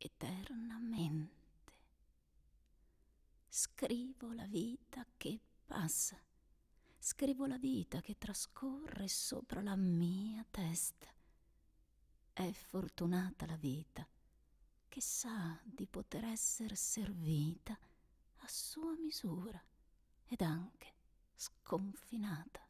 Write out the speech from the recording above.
eternamente. Scrivo la vita che passa, scrivo la vita che trascorre sopra la mia testa. È fortunata la vita che sa di poter essere servita a sua misura ed anche sconfinata.